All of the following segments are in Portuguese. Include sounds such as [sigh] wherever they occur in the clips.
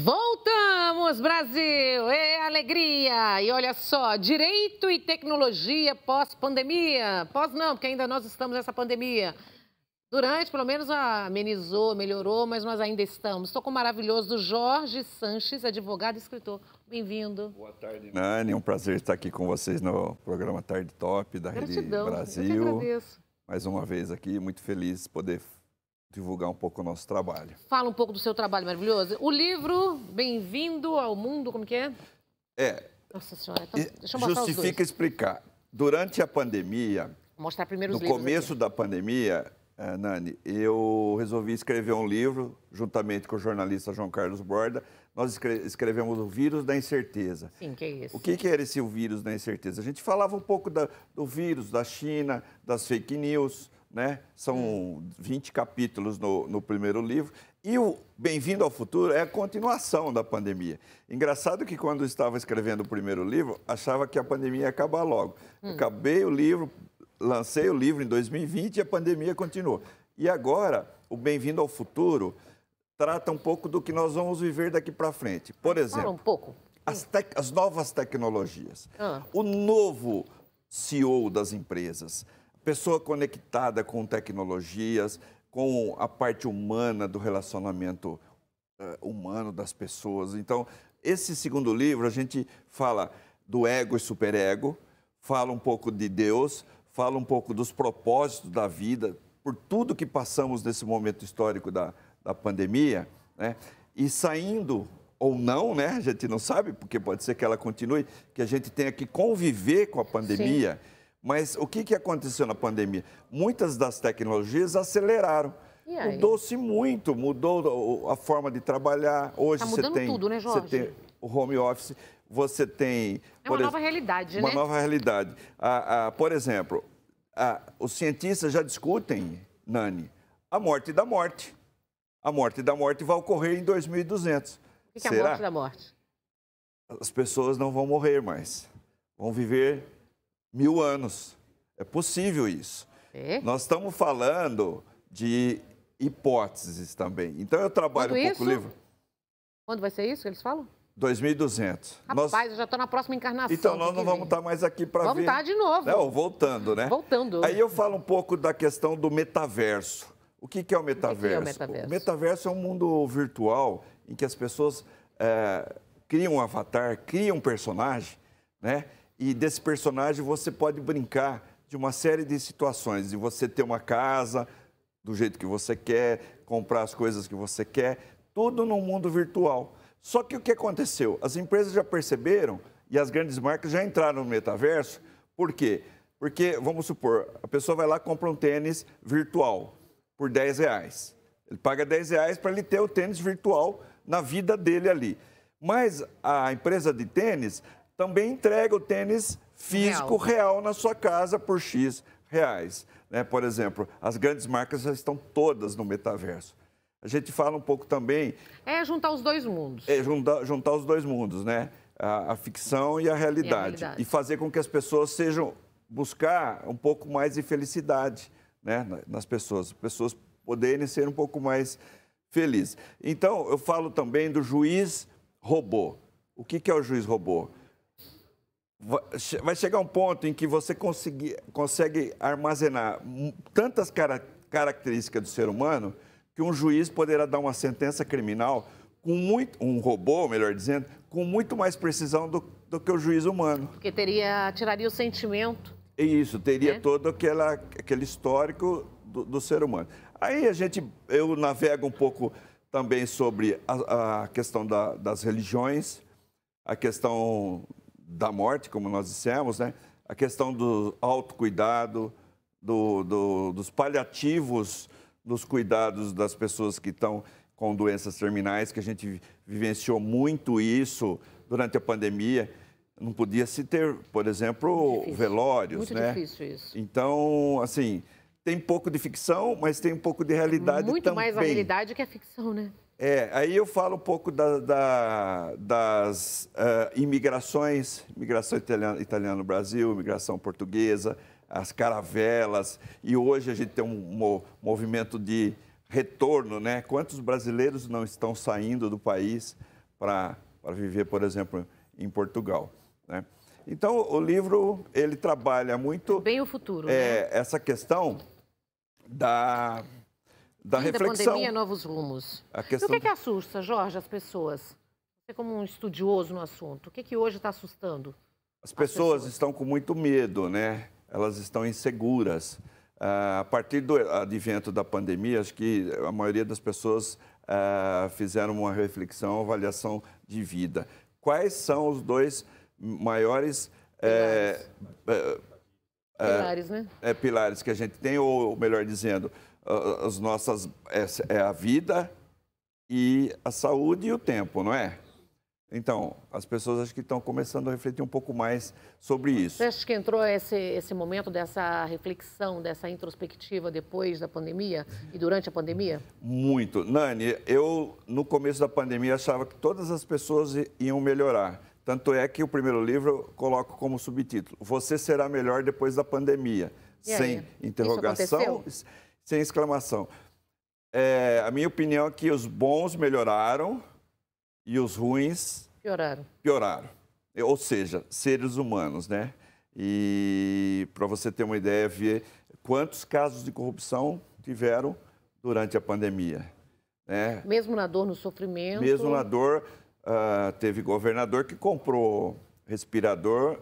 Voltamos, Brasil! É alegria! E olha só, direito e tecnologia pós-pandemia. Pós não, porque ainda nós estamos nessa pandemia. Durante, pelo menos, amenizou, melhorou, mas nós ainda estamos. Estou com o maravilhoso Jorge Sanches, advogado e escritor. Bem-vindo. Boa tarde, Nani. É um prazer estar aqui com vocês no programa Tarde Top da Gratidão. Rede Brasil. Eu que agradeço. Mais uma vez aqui, muito feliz poder divulgar um pouco o nosso trabalho. Fala um pouco do seu trabalho maravilhoso. O livro Bem-vindo ao Mundo, como que é? É. Nossa Senhora, então, deixa eu mostrar Justifica explicar. Durante a pandemia... Vou mostrar primeiro os No começo aqui. da pandemia, eh, Nani, eu resolvi escrever um livro, juntamente com o jornalista João Carlos Borda. Nós escrevemos o vírus da incerteza. Sim, que é isso. O que, que era esse o vírus da incerteza? A gente falava um pouco da, do vírus, da China, das fake news né? São 20 capítulos no, no primeiro livro. E o Bem-vindo ao Futuro é a continuação da pandemia. Engraçado que quando estava escrevendo o primeiro livro, achava que a pandemia ia acabar logo. Hum. Acabei o livro, lancei o livro em 2020 e a pandemia continuou. E agora, o Bem-vindo ao Futuro trata um pouco do que nós vamos viver daqui para frente. Por exemplo, Fala um pouco. As, as novas tecnologias, ah. o novo CEO das empresas, pessoa conectada com tecnologias, com a parte humana do relacionamento uh, humano das pessoas. Então, esse segundo livro, a gente fala do ego e superego, fala um pouco de Deus, fala um pouco dos propósitos da vida, por tudo que passamos nesse momento histórico da, da pandemia, né? e saindo ou não, né? a gente não sabe, porque pode ser que ela continue, que a gente tenha que conviver com a pandemia. Sim mas o que, que aconteceu na pandemia? Muitas das tecnologias aceleraram. Mudou-se muito, mudou a forma de trabalhar. Hoje tá você tem, tudo, né, Jorge? Você tem o home office, você tem. É uma nova ex... realidade, uma né? Uma nova realidade. Ah, ah, por exemplo, ah, os cientistas já discutem, Nani, a morte da morte. A morte da morte vai ocorrer em 2200. O que, que é a morte da morte? As pessoas não vão morrer mais. Vão viver mil anos. É possível isso. É. Nós estamos falando de hipóteses também. Então eu trabalho Quando um pouco isso? livre. Quando vai ser isso que eles falam? 2.200. Rapaz, nós... eu já estou na próxima encarnação. Então, nós não vamos estar tá mais aqui para ver. Vamos estar tá de novo. Não, voltando, né? Voltando. Aí eu falo um pouco da questão do metaverso. O que, que é o metaverso? O, que que é o metaverso? O metaverso é um mundo virtual em que as pessoas é, criam um avatar, criam um personagem, né? e desse personagem você pode brincar de uma série de situações, de você ter uma casa do jeito que você quer, comprar as coisas que você quer, tudo no mundo virtual. Só que o que aconteceu? As empresas já perceberam e as grandes marcas já entraram no metaverso. Por quê? Porque, vamos supor, a pessoa vai lá e compra um tênis virtual por 10 reais. Ele paga 10 reais para ele ter o tênis virtual na vida dele ali. Mas a empresa de tênis, também entrega o tênis físico real, real na sua casa por X reais. Né? Por exemplo, as grandes marcas já estão todas no metaverso. A gente fala um pouco também. É juntar os dois mundos. É juntar, juntar os dois mundos, né? A, a ficção e a, e a, realidade. E fazer com que as pessoas sejam. buscar um pouco mais de felicidade né? nas pessoas. Pessoas poderem ser um pouco mais felizes. Então, eu falo também do juiz robô. O que, que é o juiz robô? vai chegar um ponto em que você consegue, consegue armazenar tantas características do ser humano que um juiz poderá dar uma sentença criminal com muito, um robô, melhor dizendo, com muito mais precisão do, do que o juiz humano. Porque teria, tiraria o sentimento. É isso, teria né? todo aquela, aquele histórico do, do, ser humano. Aí a gente, eu navego um pouco também sobre a, a questão da, das religiões, a questão da morte, como nós dissemos, né? a questão do autocuidado, do, do, dos paliativos, dos cuidados das pessoas que estão com doenças terminais, que a gente vivenciou muito isso durante a pandemia. Não podia se ter, por exemplo, velórios, muito né? Difícil isso. Então, assim, tem um pouco de ficção, mas tem um pouco de realidade muito também. Muito mais a realidade que a ficção, né? É, aí eu falo um pouco da, da, das uh, imigrações, imigração italiana, no Brasil, imigração portuguesa, as caravelas, e hoje a gente tem um, movimento de retorno, né? Quantos brasileiros não estão saindo do país para viver, por exemplo, em Portugal, né? Então, o livro, ele trabalha muito... Bem o futuro, é, né? Essa questão da da Fim reflexão. Da pandemia, novos rumos. A E o que, é que assusta, Jorge, as pessoas? Você como um estudioso no assunto, o que, é que hoje está assustando? As pessoas, as pessoas estão com muito medo, né? Elas estão inseguras. Ah, a partir do advento da pandemia, acho que a maioria das pessoas ah, fizeram uma reflexão, uma avaliação de vida. Quais são os dois maiores eh, pilares, é, é, pilares, né? É, pilares que a gente tem, ou melhor dizendo, as nossas é, a vida e a saúde e o tempo, não é? Então, as pessoas acho que estão começando a refletir um pouco mais sobre isso. Você acha que entrou esse, esse momento dessa reflexão, dessa introspectiva depois da pandemia e durante a pandemia? Muito. Nani, eu no começo da pandemia achava que todas as pessoas iam melhorar. Tanto é que o primeiro livro eu coloco como subtítulo: Você será melhor depois da pandemia. E sem aí? interrogação. Isso aconteceu? sem exclamação. É, a minha opinião é que os bons melhoraram e os ruins pioraram. pioraram. É, ou seja, seres humanos, né? E para você ter uma ideia, ver quantos casos de corrupção tiveram durante a pandemia. Né? Mesmo na dor, no sofrimento. Mesmo na dor, uh, teve governador que comprou respirador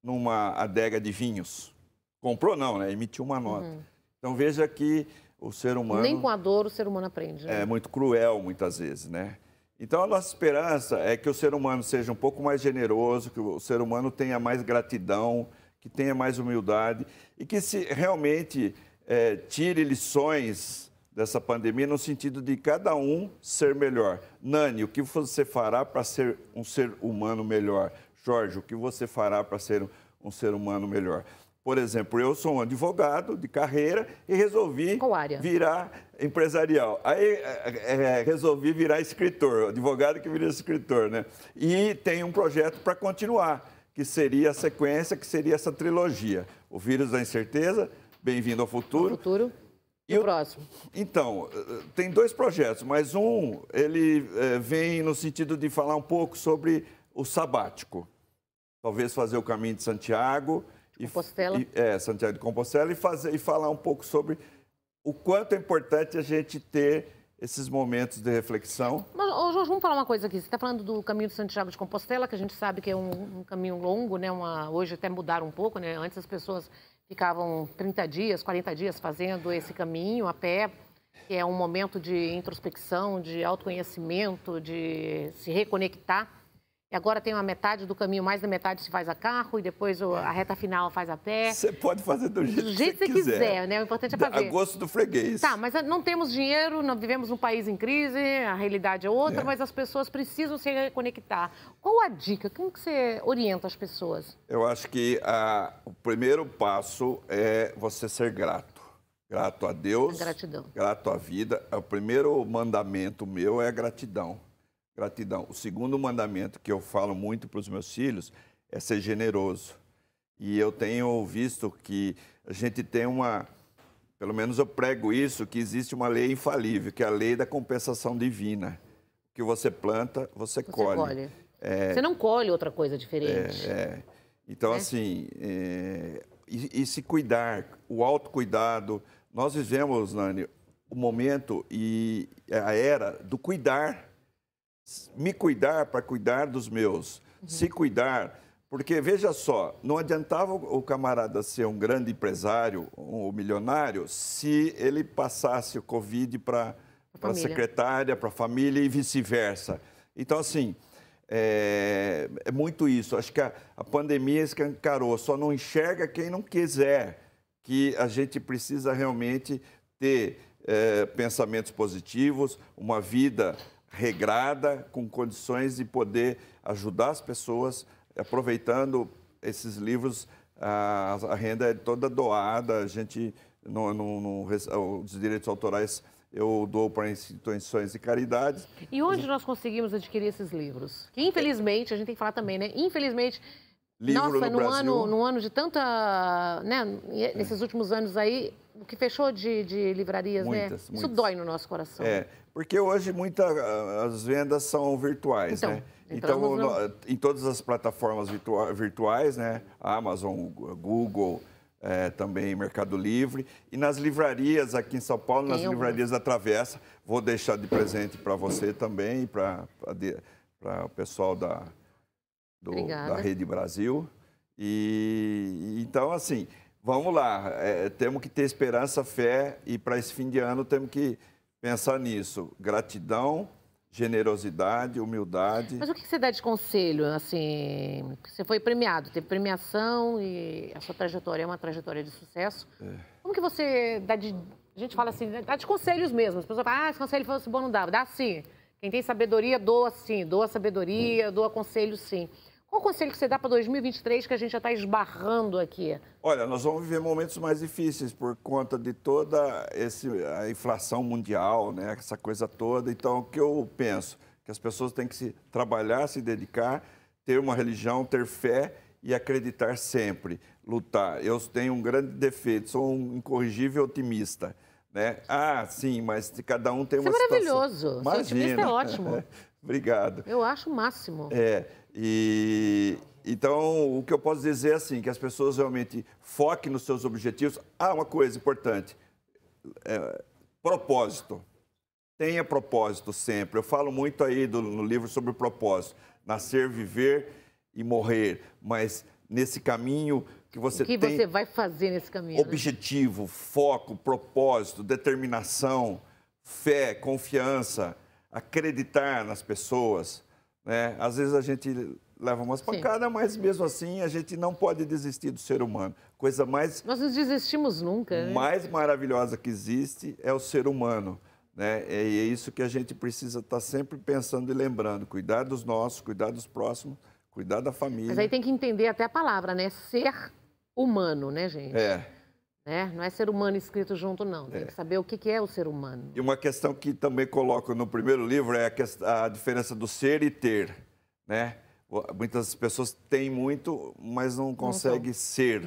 numa adega de vinhos. Comprou não, né? Emitiu uma nota. Uhum. Então veja que o ser humano. Nem com a dor o ser humano aprende. Né? É muito cruel muitas vezes, né? Então a nossa esperança é que o ser humano seja um pouco mais generoso, que o ser humano tenha mais gratidão, que tenha mais humildade e que se realmente é, tire lições dessa pandemia no sentido de cada um ser melhor. Nani, o que você fará para ser um ser humano melhor? Jorge, o que você fará para ser um ser humano melhor? Por exemplo, eu sou um advogado de carreira e resolvi virar empresarial. Aí é, é, é, resolvi virar escritor, advogado que vira escritor, né? E tem um projeto para continuar, que seria a sequência, que seria essa trilogia. O Vírus da Incerteza, Bem-vindo ao Futuro. Ao futuro. E o próximo? Então, eh, eh, tem dois projetos, mas um ele é, vem no sentido de falar um pouco sobre o sabático. Talvez fazer o caminho de Santiago, Compostela. E, é, Santiago de Compostela, e, fazer, e falar um pouco sobre o quanto é importante a gente ter esses momentos de reflexão. Mas, ô, Jorge, vamos falar uma coisa aqui. Você está falando do caminho de Santiago de Compostela, que a gente sabe que é um, um caminho longo, né? Uma, hoje até mudaram um pouco, né? Antes as pessoas ficavam 30 dias, 40 dias fazendo esse caminho a pé, que é um momento de introspecção, de autoconhecimento, de se reconectar e agora tem uma metade do caminho, mais da metade se faz a carro e depois a reta final faz a pé. Você pode fazer do jeito, do jeito que você quiser. quiser. né? O importante é fazer. A gosto do freguês. Tá, mas ah, não temos dinheiro, não vivemos um país em crise, a realidade é outra, é. mas as pessoas precisam se reconectar. Qual a dica? Como que você orienta as pessoas? Eu acho que a, ah, o primeiro passo é você ser grato. Grato a Deus. A gratidão. Grato à vida. É, o primeiro mandamento meu é a gratidão Gratidão. O segundo mandamento que eu falo muito para os meus filhos é ser generoso. E eu tenho visto que a gente tem uma, pelo menos eu prego isso, que existe uma lei infalível, que é a lei da compensação divina. O que você planta, você, você colhe. colhe. É... Você não colhe outra coisa diferente. É, é. Então, né? assim, é, e, e, se cuidar, o autocuidado. Nós vivemos, Nani, o momento e a era do cuidar me cuidar para cuidar dos meus, uhum. se cuidar. Porque, veja só, não adiantava o camarada ser um grande empresário ou um milionário se ele passasse o Covid para a secretária, para a família e vice-versa. Então, assim, é, é, muito isso. Acho que a, a pandemia escancarou, só não enxerga quem não quiser, que a gente precisa realmente ter é, pensamentos positivos, uma vida regrada, com condições de poder ajudar as pessoas, aproveitando esses livros, a, a renda é toda doada, a gente, no os direitos autorais eu dou para instituições de caridade. E onde nós conseguimos adquirir esses livros? Que, infelizmente, a gente tem que falar também, né? Infelizmente, Livro nossa, no, no ano, no ano de tanta, né? É, nesses é. últimos anos aí, o que fechou de, de livrarias, muitas, né? Muitas. Isso dói no nosso coração. É, porque hoje muitas ah, as vendas são virtuais, então, né? Então, então no... em todas as plataformas virtua... virtuais, né? Amazon, eh, Google, é, também Mercado Livre. E nas livrarias aqui em São Paulo, nas livrarias da Travessa, vou deixar de presente para você também e para o pessoal da, do, da Rede Brasil. E então, assim, vamos lá. É, temos que ter esperança, fé e para esse fim de ano temos que pensar nisso. Gratidão, generosidade, humildade. Mas o que você dá de conselho? Assim, você foi premiado, teve premiação e a sua trajetória é uma trajetória de sucesso. É. Como que você dá de. A gente fala assim, dá de conselhos mesmo. As pessoas falam, ah, esse conselho fosse bom, não dá. Dá sim. Quem tem sabedoria, doa sim. Doa sabedoria, hum. doa conselho sim. Qual o conselho que você dá para 2023 que a gente já está esbarrando aqui? Olha, nós vamos viver momentos mais difíceis por conta de toda esse, a inflação mundial, né? essa coisa toda. Então, o que eu penso? Que as pessoas têm que se trabalhar, se dedicar, ter uma religião, ter fé e acreditar sempre, lutar. Eu tenho um grande defeito, sou um incorrigível otimista. Né? Ah, sim, mas cada um tem Isso é uma é maravilhoso. O Maravilhoso, otimista é ótimo. [laughs] Obrigado. Eu acho o máximo. É, e então o que eu posso dizer é assim, que as pessoas realmente foquem nos seus objetivos. Ah, uma coisa importante, é, propósito. Tenha propósito sempre. Eu falo muito aí do, no livro sobre o propósito, nascer, viver e morrer, mas nesse caminho que você o que tem você vai fazer nesse caminho? Né? Objetivo, né? foco, propósito, determinação, fé, confiança, acreditar nas pessoas né? Às vezes a gente leva umas pancadas, mas mesmo assim a gente não pode desistir do ser humano. Coisa mais. Nós não desistimos nunca. Né? Mais maravilhosa que existe é o ser humano. Né? É, e é isso que a gente precisa estar tá sempre pensando e lembrando: cuidar dos nossos, cuidar dos próximos, cuidar da família. Mas aí tem que entender até a palavra, né? Ser humano, né, gente? É. Né? Não é ser humano escrito junto, não. Tem é. que saber o que é o ser humano. E uma questão que também coloco no primeiro livro é a, a diferença do ser e ter. Né? Muitas pessoas têm muito, mas não conseguem ser.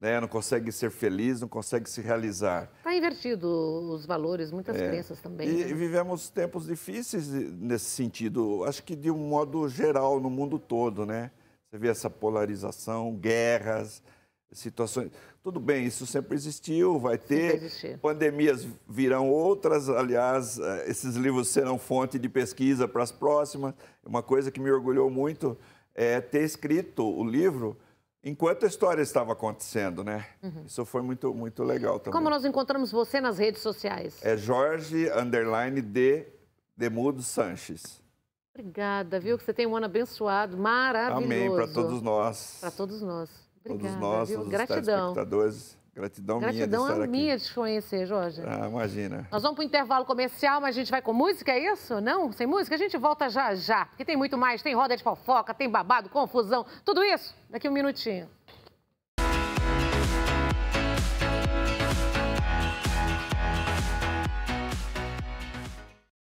Né? Não consegue ser feliz, não consegue se realizar. Está invertido os valores, muitas é. crenças também. E né? vivemos tempos difíceis nesse sentido. Acho que de um modo geral no mundo todo, né? Você vê essa polarização, guerras, situações. Tudo bem, isso sempre existiu, vai ter. Pandemias virão outras, aliás, eh, esses livros serão fonte de pesquisa para as próximas. Uma coisa que me orgulhou muito é ter escrito o livro enquanto a história estava acontecendo, né? Uhum. Isso foi muito, muito legal também. Como nós encontramos você nas redes sociais? É Jorge Underline de Demudo Sanches. Obrigada, viu? Que você tem um ano abençoado, maravilhoso. Amém, para todos nós. Para todos nós todos nós, todos gratidão. os telespectadores. Gratidão, Gratidão minha de estar é aqui. minha de te conhecer, Jorge. Ah, imagina. Nós vamos para o intervalo comercial, mas a gente vai com música, é isso? Não? Sem música? A gente volta já já, porque tem muito mais. Tem roda de fofoca, tem babado, confusão, tudo isso daqui um minutinho.